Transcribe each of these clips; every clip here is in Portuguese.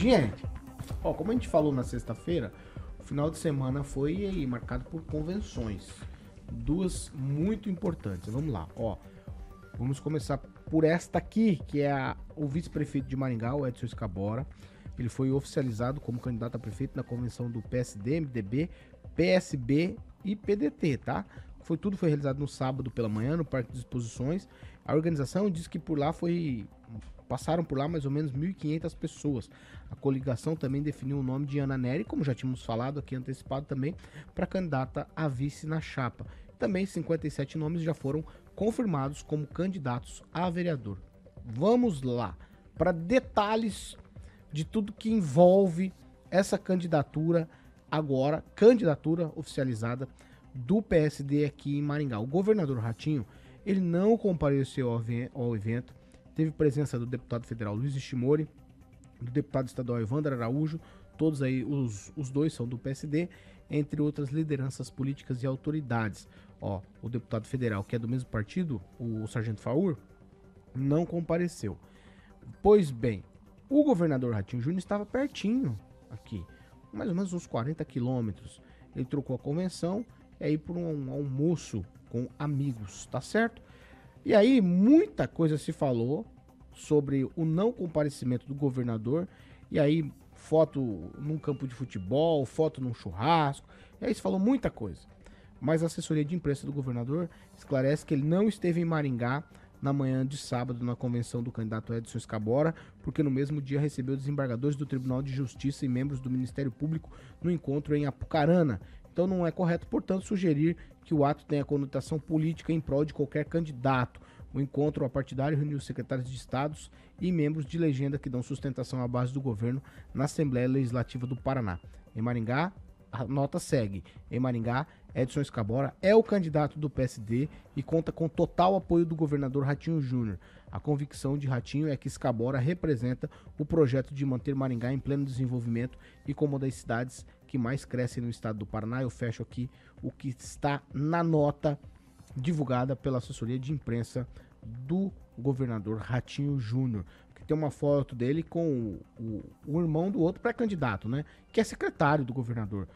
Gente, ó, como a gente falou na sexta-feira, o final de semana foi aí, marcado por convenções. Duas muito importantes. Vamos lá, ó. Vamos começar por esta aqui, que é a, o vice-prefeito de Maringá, o Edson Escabora. Ele foi oficializado como candidato a prefeito na convenção do PSD, MDB, PSB e PDT, tá? Foi tudo foi realizado no sábado pela manhã no Parque de Exposições. A organização diz que por lá foi passaram por lá mais ou menos 1.500 pessoas. A coligação também definiu o nome de Ana Neri, como já tínhamos falado aqui antecipado também, para candidata a vice na chapa. Também 57 nomes já foram confirmados como candidatos a vereador. Vamos lá para detalhes de tudo que envolve essa candidatura agora, candidatura oficializada do PSD aqui em Maringá. O governador Ratinho, ele não compareceu ao evento, teve presença do deputado federal Luiz Ishimori, do deputado estadual Evandro Araújo, todos aí, os, os dois são do PSD, entre outras lideranças políticas e autoridades. Ó, o deputado federal, que é do mesmo partido, o Sargento Faur, não compareceu. Pois bem, o governador Ratinho Júnior estava pertinho aqui, mais ou menos uns 40 quilômetros. Ele trocou a convenção é ir por um almoço com amigos, tá certo? E aí muita coisa se falou sobre o não comparecimento do governador, e aí foto num campo de futebol, foto num churrasco, e aí se falou muita coisa. Mas a assessoria de imprensa do governador esclarece que ele não esteve em Maringá na manhã de sábado na convenção do candidato Edson Escabora, porque no mesmo dia recebeu desembargadores do Tribunal de Justiça e membros do Ministério Público no encontro em Apucarana. Então não é correto, portanto, sugerir que o ato tenha conotação política em prol de qualquer candidato. O encontro partidário reuniu secretários de estados e membros de legenda que dão sustentação à base do governo na Assembleia Legislativa do Paraná. Em Maringá, a nota segue. Em Maringá, Edson Escabora é o candidato do PSD e conta com total apoio do governador Ratinho Júnior. A convicção de Ratinho é que Escabora representa o projeto de manter Maringá em pleno desenvolvimento e como das cidades que mais cresce no estado do Paraná. Eu fecho aqui o que está na nota divulgada pela assessoria de imprensa do governador Ratinho Júnior. Que tem uma foto dele com o, o, o irmão do outro pré-candidato, né? Que é secretário do governador.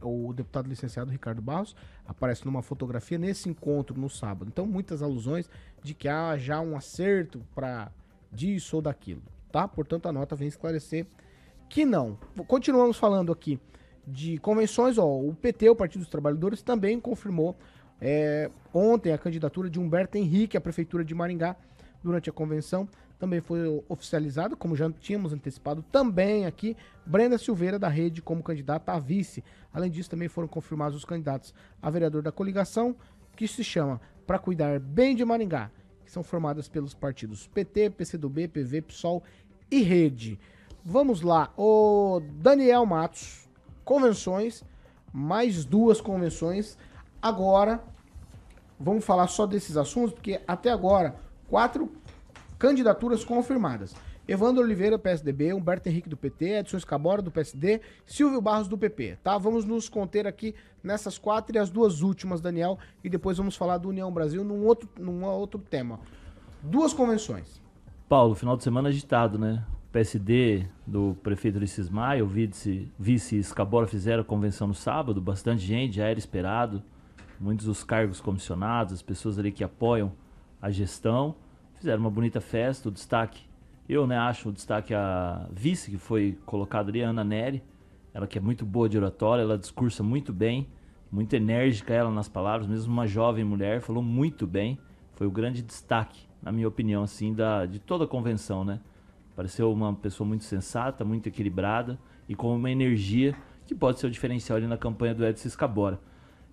O deputado licenciado Ricardo Barros aparece numa fotografia nesse encontro no sábado. Então, muitas alusões de que há já um acerto para disso ou daquilo, tá? Portanto, a nota vem esclarecer que não. Continuamos falando aqui de convenções, ó, o PT, o Partido dos Trabalhadores, também confirmou é, ontem a candidatura de Humberto Henrique à Prefeitura de Maringá durante a convenção. Também foi oficializado, como já tínhamos antecipado também aqui, Brenda Silveira da Rede como candidata a vice. Além disso, também foram confirmados os candidatos a vereador da coligação, que se chama Para Cuidar Bem de Maringá, que são formadas pelos partidos PT, PCdoB, PV, PSOL e Rede. Vamos lá, o Daniel Matos, convenções, mais duas convenções. Agora, vamos falar só desses assuntos, porque até agora, quatro candidaturas confirmadas. Evandro Oliveira, PSDB, Humberto Henrique do PT, Edson Escabora do PSD, Silvio Barros do PP, tá? Vamos nos conter aqui nessas quatro e as duas últimas, Daniel, e depois vamos falar do União Brasil num outro, num outro tema. Duas convenções. Paulo, final de semana agitado, né? PSD do prefeito Ulisses Maia, o vice, vice Escabora fizeram a convenção no sábado, bastante gente, já era esperado, muitos dos cargos comissionados, as pessoas ali que apoiam a gestão, fizeram uma bonita festa, o destaque, eu né, acho o destaque a vice que foi colocada ali, a Ana Neri, ela que é muito boa de oratória, ela discursa muito bem, muito enérgica ela nas palavras, mesmo uma jovem mulher, falou muito bem, foi o grande destaque, na minha opinião, assim, da, de toda a convenção, né? Pareceu uma pessoa muito sensata, muito equilibrada e com uma energia que pode ser o diferencial ali na campanha do Edson Escabora.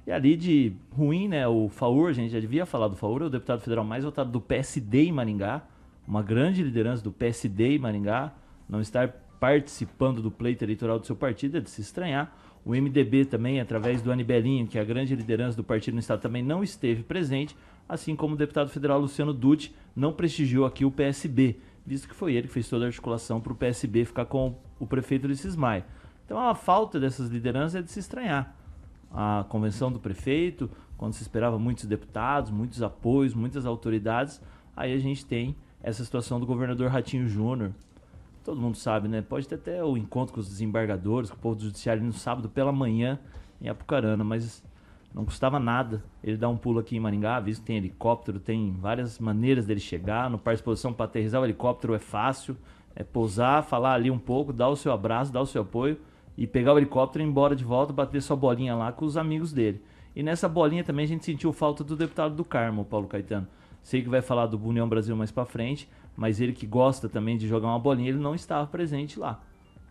E ali de ruim, né? O Faur, a gente já devia falar do Faur, é o deputado federal mais votado do PSD em Maringá, uma grande liderança do PSD em Maringá, não estar participando do pleito eleitoral do seu partido é de se estranhar. O MDB também, através do Anibelinho, que é a grande liderança do partido no estado, também não esteve presente, assim como o deputado federal Luciano Dutti não prestigiou aqui o PSB visto que foi ele que fez toda a articulação para o PSB ficar com o prefeito de Maia. Então a falta dessas lideranças é de se estranhar. A convenção do prefeito, quando se esperava muitos deputados, muitos apoios, muitas autoridades, aí a gente tem essa situação do governador Ratinho Júnior. Todo mundo sabe, né? Pode ter até o encontro com os desembargadores, com o povo do judiciário no sábado pela manhã em Apucarana, mas não custava nada ele dar um pulo aqui em Maringá, visto que tem helicóptero, tem várias maneiras dele chegar. No parque de exposição para aterrizar o helicóptero é fácil. É pousar, falar ali um pouco, dar o seu abraço, dar o seu apoio e pegar o helicóptero e ir embora de volta, bater sua bolinha lá com os amigos dele. E nessa bolinha também a gente sentiu falta do deputado do Carmo, Paulo Caetano. Sei que vai falar do União Brasil mais para frente, mas ele que gosta também de jogar uma bolinha, ele não estava presente lá.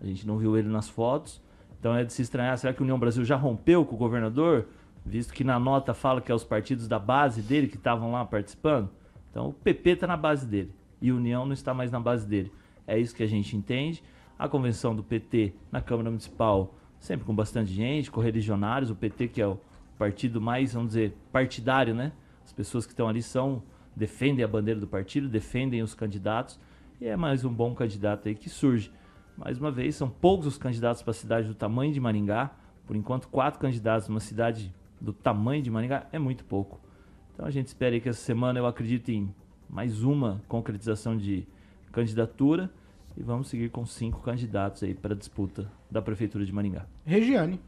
A gente não viu ele nas fotos. Então é de se estranhar, será que o União Brasil já rompeu com o governador? visto que na nota fala que é os partidos da base dele que estavam lá participando. Então o PP está na base dele e União não está mais na base dele. É isso que a gente entende. A convenção do PT na Câmara Municipal, sempre com bastante gente, correligionários, o PT que é o partido mais, vamos dizer, partidário, né? As pessoas que estão ali são defendem a bandeira do partido, defendem os candidatos e é mais um bom candidato aí que surge. Mais uma vez, são poucos os candidatos para a cidade do tamanho de Maringá. Por enquanto, quatro candidatos numa cidade do tamanho de Maringá é muito pouco. Então a gente espera aí que essa semana eu acredito em mais uma concretização de candidatura e vamos seguir com cinco candidatos aí para a disputa da prefeitura de Maringá. Regiane.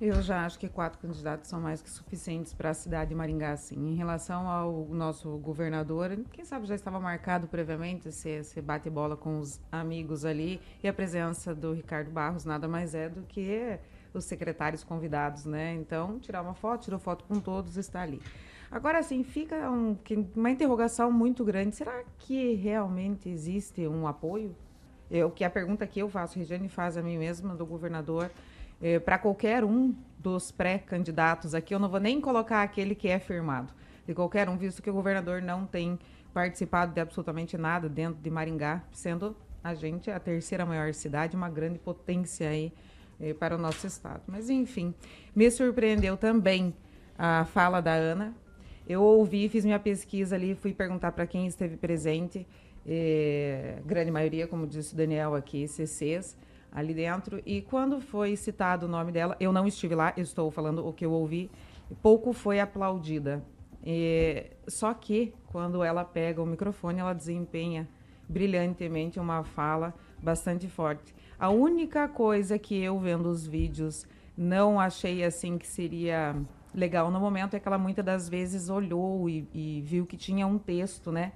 Eu já acho que quatro candidatos são mais que suficientes para a cidade de Maringá, sim. Em relação ao nosso governador, quem sabe já estava marcado previamente esse, bate-bola com os amigos ali. E a presença do Ricardo Barros nada mais é do que os secretários convidados, né? Então, tirar uma foto, tirou foto com todos, está ali. Agora, assim, fica um, uma interrogação muito grande. Será que realmente existe um apoio? É o que é a pergunta que eu faço, Regiane faz a mim mesma, do governador, é, para qualquer um dos pré-candidatos aqui, eu não vou nem colocar aquele que é firmado, de qualquer um, visto que o governador não tem participado de absolutamente nada dentro de Maringá, sendo a gente a terceira maior cidade, uma grande potência aí eh, para o nosso estado. Mas, enfim, me surpreendeu também a fala da Ana. Eu ouvi, fiz minha pesquisa ali, fui perguntar para quem esteve presente, eh, grande maioria, como disse o Daniel aqui, CCs ali dentro. E quando foi citado o nome dela, eu não estive lá, estou falando o que eu ouvi, pouco foi aplaudida. Eh, só que quando ela pega o microfone, ela desempenha brilhantemente uma fala bastante forte. A única coisa que eu vendo os vídeos não achei assim que seria legal no momento é que ela muitas das vezes olhou e, e viu que tinha um texto, né?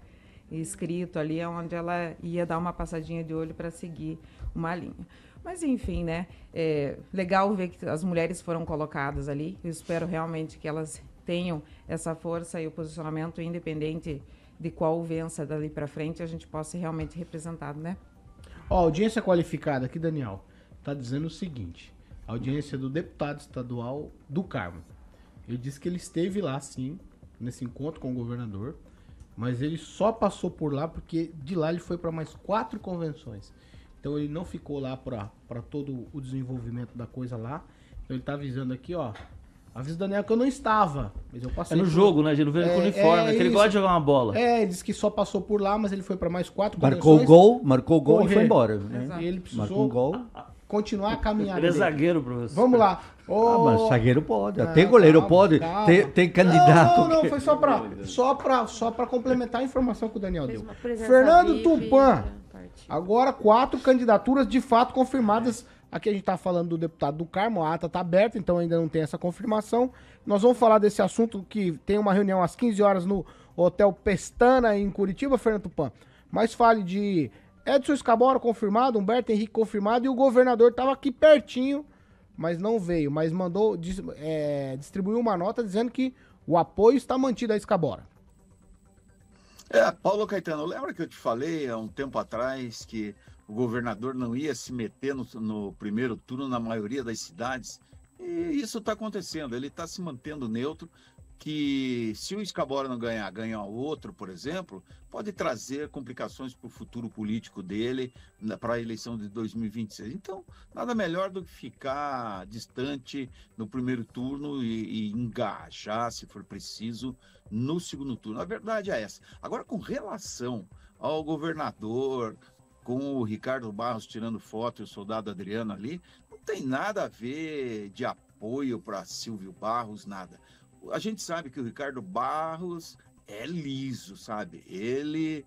Escrito ali, onde ela ia dar uma passadinha de olho para seguir uma linha. Mas enfim, né? É legal ver que as mulheres foram colocadas ali. Eu espero realmente que elas tenham essa força e o posicionamento independente de qual vença dali para frente a gente possa ser realmente representado, né? Ó, audiência qualificada aqui, Daniel, tá dizendo o seguinte: audiência do deputado estadual do Carmo. Ele disse que ele esteve lá, sim, nesse encontro com o governador, mas ele só passou por lá porque de lá ele foi para mais quatro convenções. Então ele não ficou lá para todo o desenvolvimento da coisa lá. Então ele tá avisando aqui, ó, Avisa o Daniel que eu não estava, mas eu passei. É no por... jogo, né? Giro Verde é, com uniforme, é, é que ele gosta de jogar uma bola. É, ele disse que só passou por lá, mas ele foi para mais quatro Marcou o gol, marcou o gol correr. e foi embora. Né? E ele precisou marcou um gol. continuar a caminhada. Ele é zagueiro, professor. Vamos lá. Oh, ah, mas zagueiro pode, ah, goleiro calma, pode, calma. Tem, tem, candidato. Não, não, não, foi só para só só complementar a informação que o Daniel deu. Fernando Tupan, né, agora quatro candidaturas de fato confirmadas Aqui a gente está falando do deputado do Carmo, a ata está aberta, então ainda não tem essa confirmação. Nós vamos falar desse assunto que tem uma reunião às 15 horas no Hotel Pestana, em Curitiba, Fernando Tupan. Mas fale de Edson Escabora confirmado, Humberto Henrique confirmado e o governador estava aqui pertinho, mas não veio. Mas mandou, é, distribuiu uma nota dizendo que o apoio está mantido a Escabora. É, Paulo Caetano, lembra que eu te falei há um tempo atrás que o governador não ia se meter no, no primeiro turno na maioria das cidades. E isso está acontecendo, ele está se mantendo neutro, que se o Escabora não ganhar, ganhar outro, por exemplo, pode trazer complicações para o futuro político dele, para a eleição de 2026. Então, nada melhor do que ficar distante no primeiro turno e, e engajar, se for preciso, no segundo turno. A verdade é essa. Agora, com relação ao governador, com o Ricardo Barros tirando foto e o soldado Adriano ali, não tem nada a ver de apoio para Silvio Barros, nada. A gente sabe que o Ricardo Barros é liso, sabe? Ele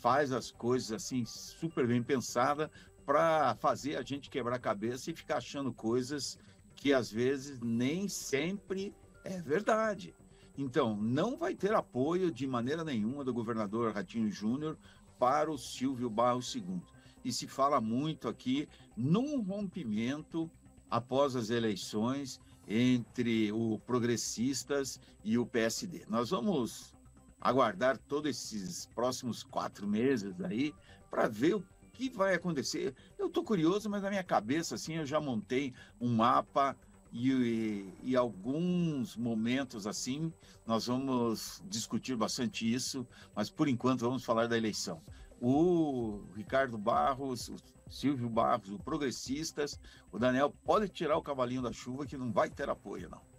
faz as coisas assim super bem pensada para fazer a gente quebrar a cabeça e ficar achando coisas que às vezes nem sempre é verdade. Então, não vai ter apoio de maneira nenhuma do governador Ratinho Júnior para o Silvio Barros II. E se fala muito aqui num rompimento após as eleições entre o Progressistas e o PSD. Nós vamos aguardar todos esses próximos quatro meses aí para ver o que vai acontecer. Eu estou curioso, mas na minha cabeça assim eu já montei um mapa e, e, alguns momentos assim nós vamos discutir bastante isso, mas por enquanto vamos falar da eleição. O Ricardo Barros, o Silvio Barros, o Progressistas, o Daniel pode tirar o cavalinho da chuva que não vai ter apoio, não.